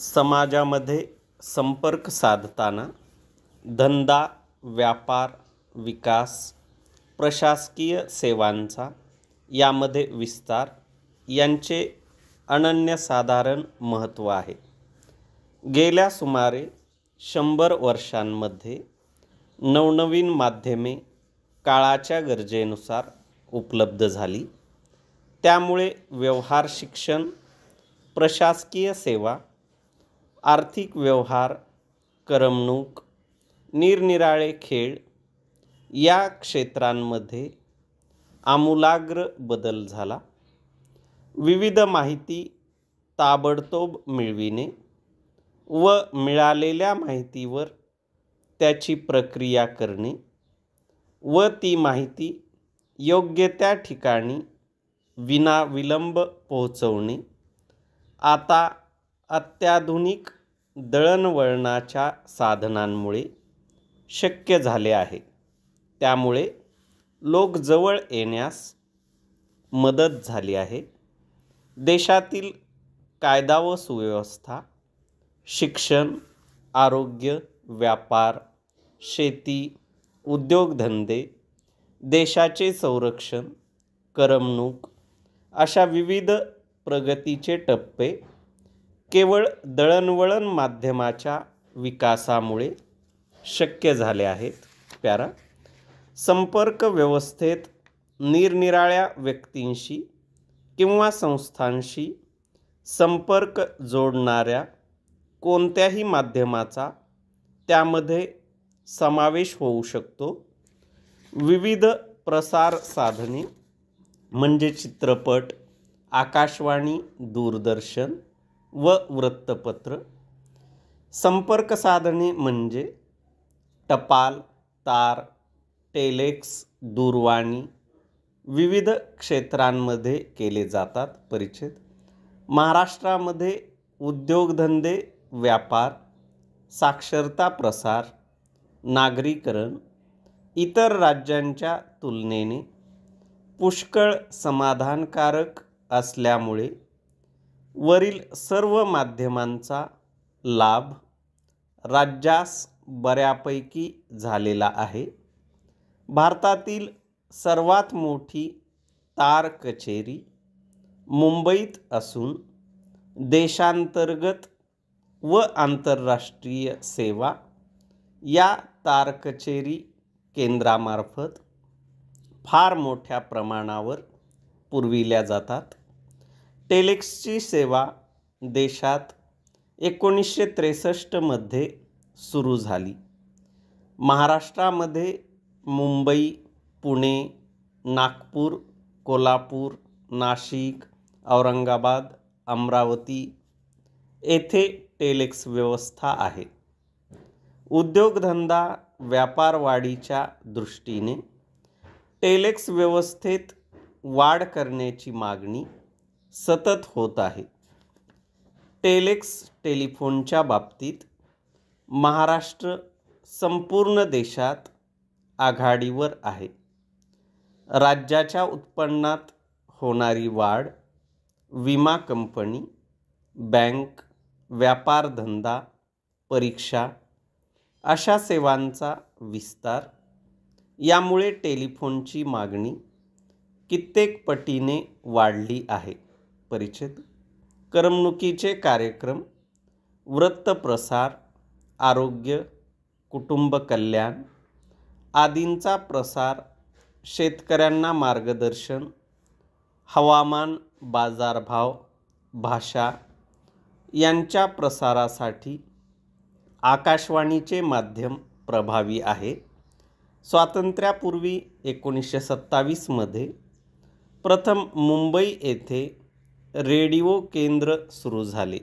समाजामध्ये संपर्क साधताना धंदा व्यापार विकास प्रशासकीय सेवांचा यामध्ये विस्तार यांचे अनन्यसाधारण महत्त्व आहे गेल्या सुमारे शंभर वर्षांमध्ये नवनवीन माध्यमे काळाच्या गरजेनुसार उपलब्ध झाली त्यामुळे व्यवहार शिक्षण प्रशासकीय सेवा आर्थिक व्यवहार करमणूक निरनिराळे खेळ या क्षेत्रांमध्ये आमूलाग्र बदल झाला विविध माहिती ताबडतोब मिळविणे व मिळालेल्या माहितीवर त्याची प्रक्रिया करणे व ती माहिती योग्य त्या ठिकाणी विनाविलंब पोहोचवणे आता अत्याधुनिक दळणवळणाच्या साधनांमुळे शक्य झाले आहे त्यामुळे लोक जवळ येण्यास मदत झाली आहे देशातील कायदा व सुव्यवस्था शिक्षण आरोग्य व्यापार शेती उद्योगधंदे देशाचे संरक्षण करमणूक अशा विविध प्रगतीचे टप्पे केवळ दळणवळण माध्यमाच्या विकासामुळे शक्य झाले आहेत प्यारा संपर्क व्यवस्थेत निरनिराळ्या व्यक्तींशी किंवा संस्थांशी संपर्क जोडणाऱ्या कोणत्याही माध्यमाचा त्यामध्ये समावेश होऊ शकतो विविध प्रसार साधने म्हणजे चित्रपट आकाशवाणी दूरदर्शन व वृत्तपत्र संपर्क साधने म्हणजे टपाल तार टेलेक्स दूरवाणी विविध क्षेत्रांमध्ये केले जातात परिच्छेद महाराष्ट्रामध्ये उद्योगधंदे व्यापार साक्षरता प्रसार नागरीकरण इतर राज्यांच्या तुलनेने पुष्कळ समाधानकारक असल्यामुळे वरील सर्व माध्यमांचा लाभ राज्यास बऱ्यापैकी झालेला आहे भारतातील सर्वात मोठी तार कचेरी मुंबईत असून देशांतर्गत व आंतरराष्ट्रीय सेवा या तार कचेरी केंद्रामार्फत फार मोठ्या प्रमाणावर पुरविल्या जातात टेलेक्सची सेवा देशात एकोणीसशे त्रेसष्टमध्ये सुरू झाली महाराष्ट्रामध्ये मुंबई पुणे नागपूर कोल्हापूर नाशिक औरंगाबाद अमरावती येथे टेलेक्स व्यवस्था आहे उद्योगधंदा व्यापारवाढीच्या दृष्टीने टेलेक्स व्यवस्थेत वाढ करण्याची मागणी सतत होत आहे टेलेक्स टेलिफोनच्या बाबतीत महाराष्ट्र संपूर्ण देशात आघाडीवर आहे राज्याच्या उत्पन्नात होणारी वाढ विमा कंपनी बँक व्यापारधंदा परीक्षा अशा सेवांचा विस्तार यामुळे टेलिफोनची मागणी कित्येक पटीने वाढली आहे परिच्छेद करमणुकीचे कार्यक्रम वृत्तप्रसार आरोग्य कुटुंब कल्याण आदींचा प्रसार शेतकऱ्यांना मार्गदर्शन हवामान बाजारभाव भाषा यांच्या प्रसारासाठी आकाशवाणीचे माध्यम प्रभावी आहे स्वातंत्र्यापूर्वी एकोणीसशे सत्तावीसमध्ये प्रथम मुंबई येथे रेडिओ केंद्र सुरू झाले